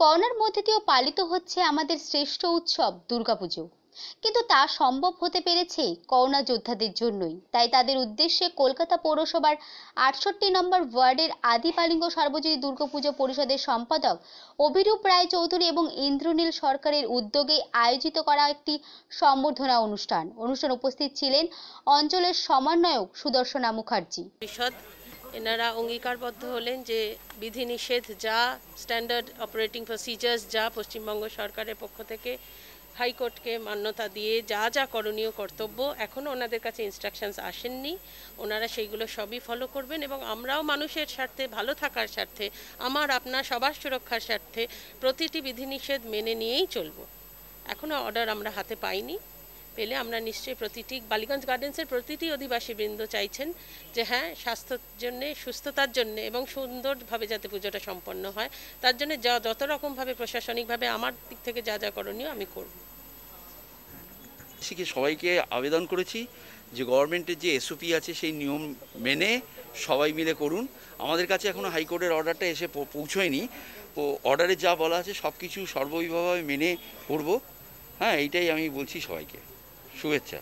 করোনার মধ্যে দিয়েও পালিত হচ্ছে আমাদের শ্রেষ্ঠ উৎসব দুর্গাপুজো কিন্তু তা সম্ভব হতে পেরেছে করোনা যোদ্ধাদের জন্যই তাই তাদের উদ্দেশ্যে কলকাতা পৌরসভার আটষট্টি নম্বর ওয়ার্ডের আদিপালিঙ্গ সর্বজয়ী দুর্গাপুজো পরিষদের সম্পাদক অভিরূপ রায় চৌধুরী এবং ইন্দ্রনীল সরকারের উদ্যোগে আয়োজিত করা একটি সম্বর্ধনা অনুষ্ঠান অনুষ্ঠান উপস্থিত ছিলেন অঞ্চলের সমন্বয়ক সুদর্শনা মুখার্জি এনারা অঙ্গীকারবদ্ধ হলেন যে বিধিনিষেধ যা স্ট্যান্ডার্ড অপারেটিং প্রসিজার্স যা পশ্চিমবঙ্গ সরকারের পক্ষ থেকে হাইকোর্টকে মান্যতা দিয়ে যা যা করণীয় কর্তব্য এখনও ওনাদের কাছে ইনস্ট্রাকশানস আসেননি ওনারা সেইগুলো সবই ফলো করবেন এবং আমরাও মানুষের স্বার্থে ভালো থাকার স্বার্থে আমার আপনার সবার সুরক্ষার স্বার্থে প্রতিটি বিধিনিষেধ মেনে নিয়েই চলব এখনও অর্ডার আমরা হাতে পাইনি পেলে আমরা নিশ্চয়ই প্রতিটি বালিগঞ্জ গার্ডেন্সের প্রতিটি অধিবাসীবৃন্দ চাইছেন যে হ্যাঁ স্বাস্থ্যের জন্যে সুস্থতার জন্য এবং সুন্দরভাবে যাতে পুজোটা সম্পন্ন হয় তার জন্য যা যত রকমভাবে প্রশাসনিকভাবে আমার দিক থেকে যা যা করণীয় আমি করব সবাইকে আবেদন করেছি যে গভর্নমেন্টের যে এসওপি আছে সেই নিয়ম মেনে সবাই মিলে করুন আমাদের কাছে এখনও হাইকোর্টের অর্ডারটা এসে পৌঁছয়নি ও অর্ডারে যা বলা আছে সব কিছু সর্ববিভাবে মেনে করব হ্যাঁ এইটাই আমি বলছি সবাইকে 휴했죠